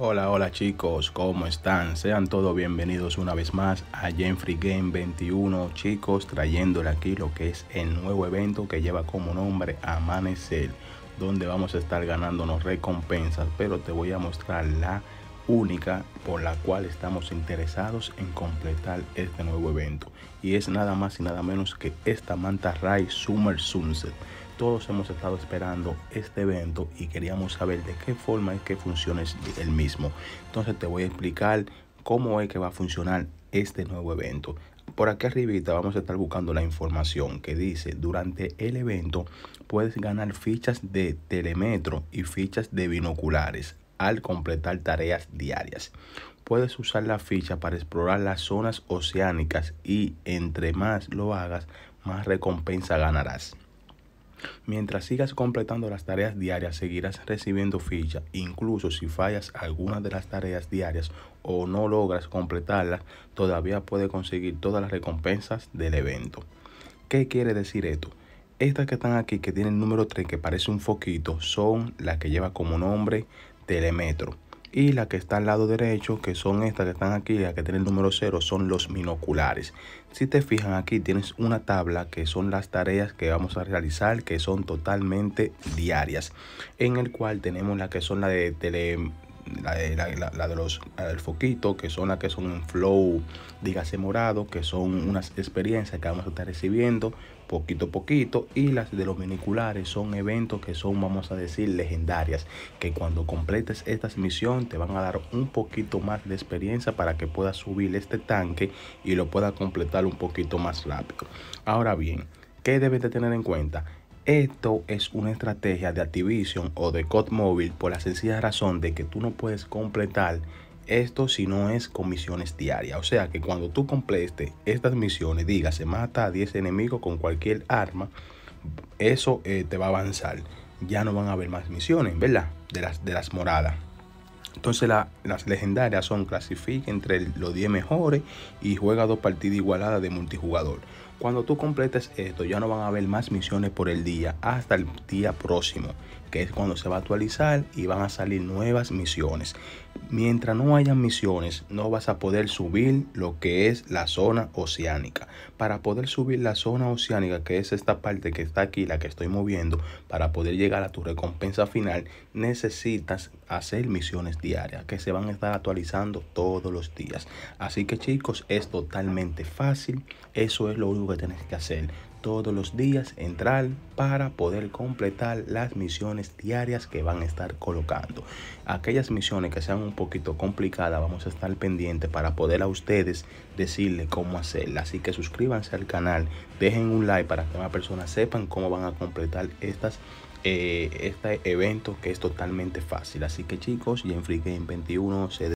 Hola, hola chicos, ¿cómo están? Sean todos bienvenidos una vez más a Genfree Game 21, chicos, trayéndole aquí lo que es el nuevo evento que lleva como nombre Amanecer, donde vamos a estar ganándonos recompensas, pero te voy a mostrar la única por la cual estamos interesados en completar este nuevo evento y es nada más y nada menos que esta manta Ray Summer Sunset todos hemos estado esperando este evento y queríamos saber de qué forma es que funcione el mismo. Entonces te voy a explicar cómo es que va a funcionar este nuevo evento. Por aquí arriba vamos a estar buscando la información que dice durante el evento puedes ganar fichas de telemetro y fichas de binoculares al completar tareas diarias. Puedes usar la ficha para explorar las zonas oceánicas y entre más lo hagas, más recompensa ganarás. Mientras sigas completando las tareas diarias, seguirás recibiendo ficha. Incluso si fallas algunas de las tareas diarias o no logras completarlas, todavía puedes conseguir todas las recompensas del evento. ¿Qué quiere decir esto? Estas que están aquí, que tienen el número 3, que parece un foquito, son las que lleva como nombre Telemetro y la que está al lado derecho, que son estas que están aquí, la que tiene el número 0, son los binoculares. Si te fijan aquí tienes una tabla que son las tareas que vamos a realizar, que son totalmente diarias, en el cual tenemos la que son la de tele eh, la, de, los del foquito, que son las que son un flow, dígase morado, que son unas experiencias que vamos a estar recibiendo poquito a poquito. Y las de los miniculares son eventos que son, vamos a decir, legendarias, que cuando completes estas misiones te van a dar un poquito más de experiencia para que puedas subir este tanque y lo puedas completar un poquito más rápido. Ahora bien, ¿qué debes de tener en cuenta? Esto es una estrategia de Activision o de COD Mobile por la sencilla razón de que tú no puedes completar esto si no es con misiones diarias. O sea que cuando tú completes estas misiones, diga, se mata a 10 enemigos con cualquier arma, eso eh, te va a avanzar. Ya no van a haber más misiones, ¿verdad? De las, de las moradas. Entonces las legendarias son clasifica entre los 10 mejores y juega dos partidas igualadas de multijugador. Cuando tú completes esto ya no van a haber más misiones por el día hasta el día próximo, que es cuando se va a actualizar y van a salir nuevas misiones. Mientras no hayan misiones, no vas a poder subir lo que es la zona oceánica. Para poder subir la zona oceánica, que es esta parte que está aquí, la que estoy moviendo, para poder llegar a tu recompensa final, necesitas hacer misiones diarias que se van a estar actualizando todos los días. Así que chicos, es totalmente fácil. Eso es lo único que tienes que hacer todos los días entrar para poder completar las misiones diarias que van a estar colocando. Aquellas misiones que sean un poquito complicada, vamos a estar pendiente para poder a ustedes decirle cómo hacerla. Así que suscríbanse al canal, dejen un like para que más personas sepan cómo van a completar estas eh, este evento que es totalmente fácil. Así que chicos, y en Free Game 21 se